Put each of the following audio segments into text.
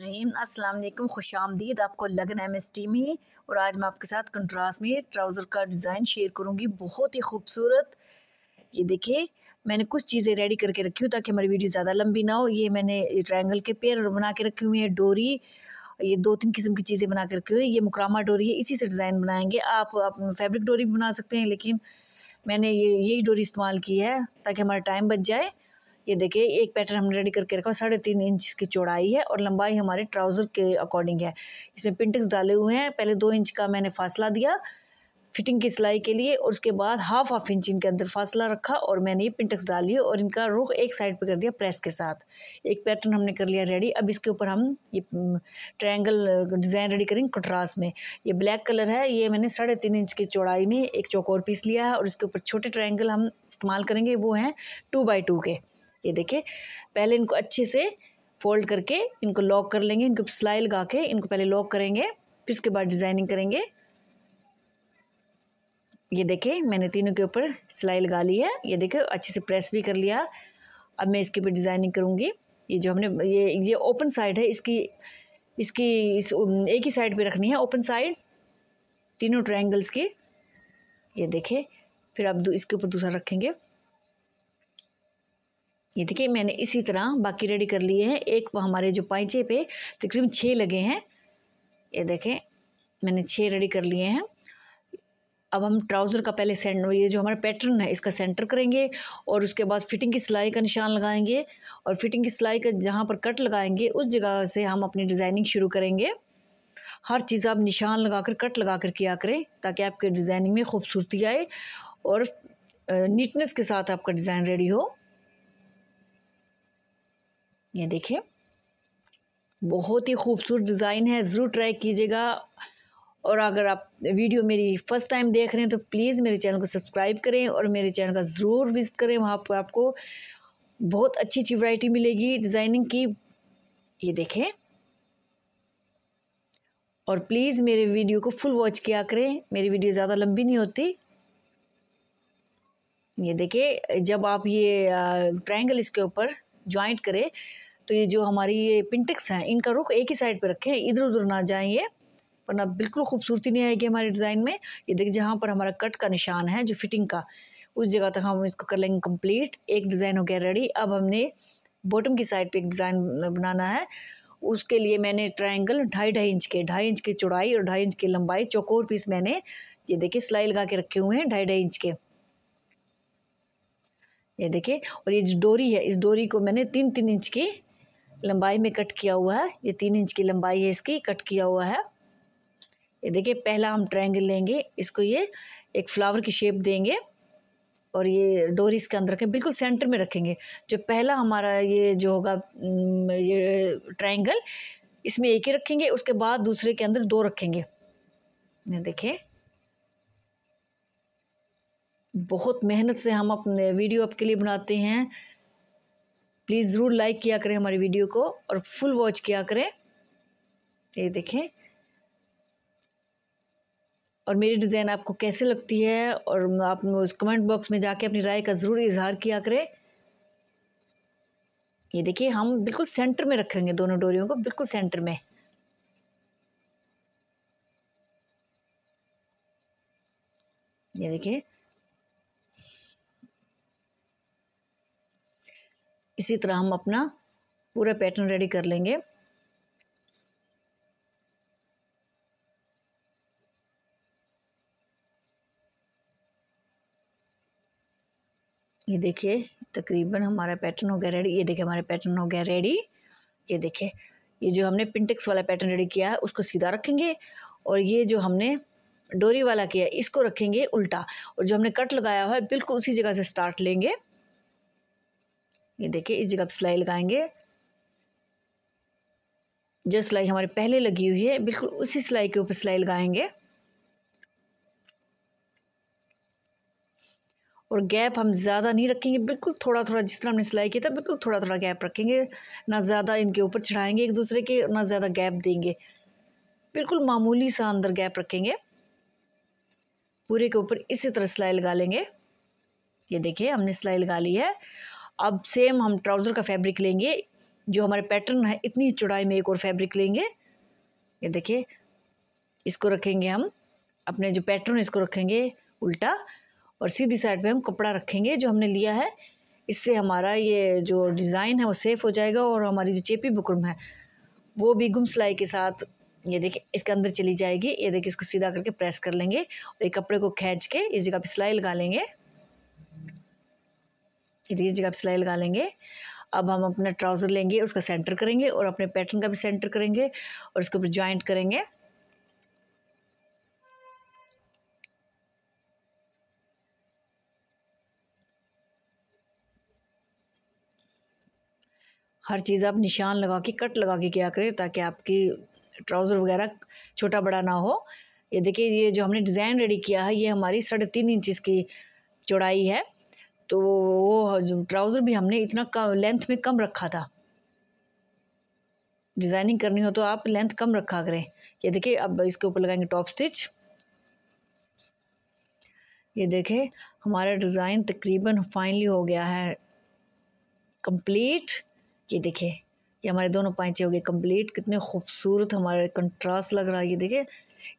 रहीम अस्सलाम वालेकुम खुश आमदीद आपको लगन एम एस टी में और आज मैं आपके साथ कंट्रास्ट में ट्राउज़र का डिज़ाइन शेयर करूँगी बहुत ही खूबसूरत ये देखिए मैंने कुछ चीज़ें रेडी करके रखी हूँ ताकि हमारी वीडियो ज़्यादा लंबी ना हो ये मैंने ट्रायंगल के पेयर बना के रखी हुई है डोरी ये दो तीन किस्म की चीज़ें बना के रखी हुई है ये मुकरामा डोरी है इसी से डिज़ाइन बनाएंगे आप, आप फैब्रिक डोरी भी बना सकते हैं लेकिन मैंने ये यही डोरी इस्तेमाल की है ताकि हमारा टाइम बच जाए ये देखिए एक पैटर्न हमने रेडी करके रखा साढ़े तीन इंच इसकी चौड़ाई है और लंबाई हमारे ट्राउज़र के अकॉर्डिंग है इसमें पिंटिक्स डाले हुए हैं पहले दो इंच का मैंने फासला दिया फिटिंग की सिलाई के लिए और उसके बाद हाफ हाफ इंच इनके अंदर फासला रखा और मैंने ये पिंटक्स डाल लिए और इनका रुख एक साइड पे कर दिया प्रेस के साथ एक पैटर्न हमने कर लिया रेडी अब इसके ऊपर हम ये ट्रायंगल डिज़ाइन रेडी करेंगे कटरास में ये ब्लैक कलर है ये मैंने साढ़े तीन इंच की चौड़ाई में एक चौकोर पीस लिया है और इसके ऊपर छोटे ट्राइंगल हम इस्तेमाल करेंगे वो हैं टू बाई टू के ये देखिए पहले इनको अच्छे से फोल्ड करके इनको लॉक कर लेंगे इनको सिलाई लगा के इनको पहले लॉक करेंगे फिर उसके बाद डिज़ाइनिंग करेंगे ये देखिए मैंने तीनों के ऊपर सिलाई लगा ली है ये देखिए अच्छे से प्रेस भी कर लिया अब मैं इसके ऊपर डिज़ाइनिंग करूँगी ये जो हमने ये ये ओपन साइड है इसकी इसकी इस एक ही साइड पे रखनी है ओपन साइड तीनों ट्रायंगल्स की ये देखें फिर आप इसके ऊपर दूसरा रखेंगे ये देखिए मैंने इसी तरह बाकी रेडी कर लिए हैं एक हमारे जो पाइचे पे तकरीबन छः लगे हैं ये देखें मैंने छः रेडी कर लिए हैं अब हम ट्राउज़र का पहले सेंड ये जो हमारा पैटर्न है इसका सेंटर करेंगे और उसके बाद फिटिंग की सिलाई का निशान लगाएंगे और फिटिंग की सिलाई का जहाँ पर कट लगाएंगे उस जगह से हम अपनी डिज़ाइनिंग शुरू करेंगे हर चीज़ आप निशान लगा कर कट लगा कर किया करें ताकि आपके डिज़ाइनिंग में खूबसूरती आए और नीटनेस के साथ आपका डिज़ाइन रेडी हो ये देखिए बहुत ही खूबसूरत डिज़ाइन है ज़रूर ट्राई कीजिएगा और अगर आप वीडियो मेरी फ़र्स्ट टाइम देख रहे हैं तो प्लीज़ मेरे चैनल को सब्सक्राइब करें और मेरे चैनल का ज़रूर विज़िट करें वहाँ पर आपको बहुत अच्छी अच्छी वैरायटी मिलेगी डिज़ाइनिंग की ये देखें और प्लीज़ मेरे वीडियो को फुल वॉच किया करें मेरी वीडियो ज़्यादा लंबी नहीं होती ये देखिए जब आप ये ट्रायंगल इसके ऊपर ज्वाइंट करें तो ये जो हमारी ये पिंटिक्स हैं इनका रुख एक ही साइड पर रखें इधर उधर ना जाएँ ये वरना बिल्कुल खूबसूरती नहीं आएगी हमारे डिज़ाइन में ये देखिए जहाँ पर हमारा कट का निशान है जो फिटिंग का उस जगह तक हम इसको कर लेंगे कंप्लीट एक डिज़ाइन हो गया रेडी अब हमने बॉटम की साइड पे एक डिज़ाइन बनाना है उसके लिए मैंने ट्रायंगल ढाई ढाई इंच के ढाई इंच की चौड़ाई और ढाई इंच की लंबाई चौकोर पीस मैंने ये देखिए सिलाई लगा के रखे हुए हैं ढाई ढाई इंच के ये देखिए और ये जो डोरी है इस डोरी को मैंने तीन तीन इंच की लंबाई में कट किया हुआ है ये तीन इंच की लंबाई है इसकी कट किया हुआ है ये देखिए पहला हम ट्रायंगल लेंगे इसको ये एक फ्लावर की शेप देंगे और ये डोरी इसके अंदर रखें बिल्कुल सेंटर में रखेंगे जो पहला हमारा ये जो होगा ये ट्राइंगल इसमें एक ही रखेंगे उसके बाद दूसरे के अंदर दो रखेंगे देखिए बहुत मेहनत से हम अपने वीडियो आपके लिए बनाते हैं प्लीज़ ज़रूर लाइक किया करें हमारी वीडियो को और फुल वॉच किया करें ये देखें और मेरी डिज़ाइन आपको कैसे लगती है और आप उस कमेंट बॉक्स में जाके अपनी राय का ज़रूर इजहार किया करें ये देखिए हम बिल्कुल सेंटर में रखेंगे दोनों डोरियों को बिल्कुल सेंटर में ये देखिए इसी तरह हम अपना पूरा पैटर्न रेडी कर लेंगे ये देखिए तकरीबन हमारा पैटर्न हो गया रेडी ये देखिए हमारा पैटर्न हो गया रेडी ये देखिए ये जो हमने पिंटेक्स वाला पैटर्न रेडी किया है उसको सीधा रखेंगे और ये जो हमने डोरी वाला किया है इसको रखेंगे उल्टा और जो हमने कट लगाया हुआ है बिल्कुल उसी जगह से स्टार्ट लेंगे ये देखिए इस जगह आप सिलाई लगाएंगे जो सिलाई हमारी पहले लगी हुई है बिल्कुल उसी सिलाई के ऊपर सिलाई लगाएंगे और गैप हम ज़्यादा नहीं रखेंगे बिल्कुल थोड़ा थोड़ा जिस तरह हमने सिलाई की था बिल्कुल थोड़ा थोड़ा गैप रखेंगे ना ज़्यादा इनके ऊपर चढ़ाएंगे एक दूसरे के ना ज़्यादा गैप देंगे बिल्कुल मामूली सा अंदर गैप रखेंगे पूरे के ऊपर इसी तरह सिलाई लगा लेंगे ये देखिए हमने सिलाई लगा ली है अब सेम हम ट्राउज़र का फैब्रिक लेंगे जो हमारे पैटर्न है इतनी चौड़ाई में एक और फैब्रिक लेंगे ये देखिए इसको रखेंगे हम अपने जो पैटर्न इसको रखेंगे उल्टा और सीधी साइड पे हम कपड़ा रखेंगे जो हमने लिया है इससे हमारा ये जो डिज़ाइन है वो सेफ़ हो जाएगा और हमारी जो चेपी बुकरम है वो भी गुम सिलाई के साथ ये देखिए इसके अंदर चली जाएगी ये देखिए इसको सीधा करके प्रेस कर लेंगे और ये कपड़े को खींच के इस जगह पर सिलाई लगा लेंगे इतनी जगह सिलाई लगा लेंगे अब हम अपना ट्राउज़र लेंगे उसका सेंटर करेंगे और अपने पैटर्न का भी सेंटर करेंगे और उसके ऊपर ज्वाइंट करेंगे हर चीज़ आप निशान लगा के कट लगा के क्या करें ताकि आपकी ट्राउज़र वगैरह छोटा बड़ा ना हो ये देखिए ये जो हमने डिज़ाइन रेडी किया है ये हमारी साढ़े तीन इंचज़ की चौड़ाई है तो वो ट्राउज़र भी हमने इतना कम लेंथ में कम रखा था डिज़ाइनिंग करनी हो तो आप लेंथ कम रखा करें ये देखिए अब इसके ऊपर लगाएंगे टॉप स्टिच ये देखे हमारा डिज़ाइन तकरीबन फाइनली हो गया है कंप्लीट ये देखिए ये हमारे दोनों पैंचे हो गए कंप्लीट कितने खूबसूरत हमारे कंट्रास्ट लग रहा है ये देखिए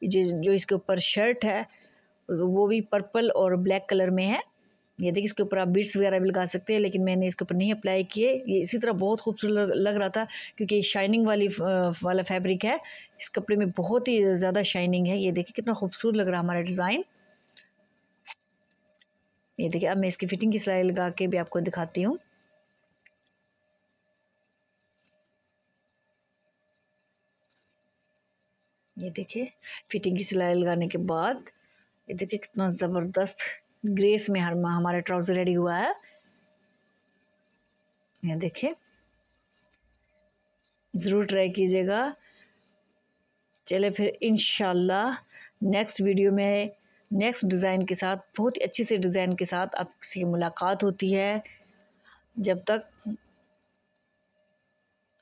जो जो इसके ऊपर शर्ट है वो भी पर्पल और ब्लैक कलर में है ये देखिए इसके ऊपर आप बीट्स वगैरह भी लगा सकते हैं लेकिन मैंने इसके ऊपर नहीं अप्लाई किए ये इसी तरह बहुत खूबसूरत लग रहा था क्योंकि शाइनिंग वाली वाला फैब्रिक है इस कपड़े में बहुत ही ज़्यादा शाइनिंग है ये देखिए कितना खूबसूरत लग रहा हमारा डिज़ाइन ये देखिए अब मैं इसकी फ़िटिंग की सिलाई लगा के भी आपको दिखाती हूँ ये देखिए फिटिंग की सिलाई लगाने के बाद ये देखिए कितना ज़बरदस्त ग्रेस में हर हमारा ट्राउज़र रेडी हुआ है ये देखिए ज़रूर ट्राई कीजिएगा चले फिर इन नेक्स्ट वीडियो में नेक्स्ट डिज़ाइन के साथ बहुत ही अच्छी से डिज़ाइन के साथ आपसे मुलाकात होती है जब तक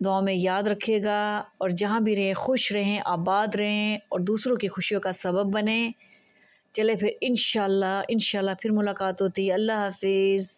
दुआ में याद रखिएगा और जहाँ भी रहें खुश रहें आबाद रहें और दूसरों की खुशियों का सबब बने चले फिर इन शाह फिर मुलाकात होती है अल्लाह हाफिज़